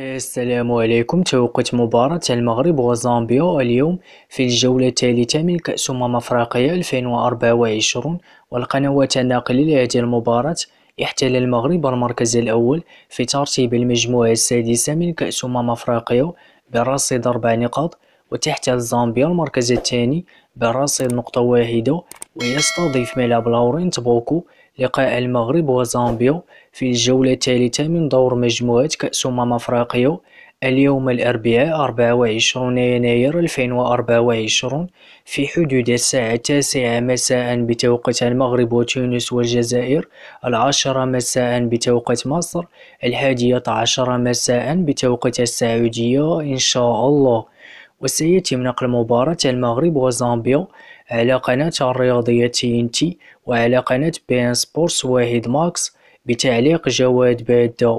السلام عليكم توقيت مباراة المغرب وزامبيا اليوم في الجولة الثالثة من كأس أمم أفريقيا 2024 والقنوات الناقلة لهذه المباراة احتل المغرب المركز الأول في ترتيب المجموعة السادسة من كأس أمم أفريقيا برصيد أربع نقاط وتحتل زامبيا المركز الثاني برصيد نقطة واحدة ويستضيف ملعب لورينت بوكو لقاء المغرب وزامبيا في الجولة الثالثة من دور مجموعة كأس أمم أفريقيا اليوم الأربعاء 24 يناير 2024 في حدود الساعة التاسعة مساء بتوقيت المغرب وتونس والجزائر العاشرة مساء بتوقيت مصر الحادية عشر مساء بتوقيت السعودية إن شاء الله وسيتم نقل مباراة المغرب وزامبيا على قناة الرياضية تي وعلى قناة بين سبورتس واحد ماكس بتعليق جواد بادة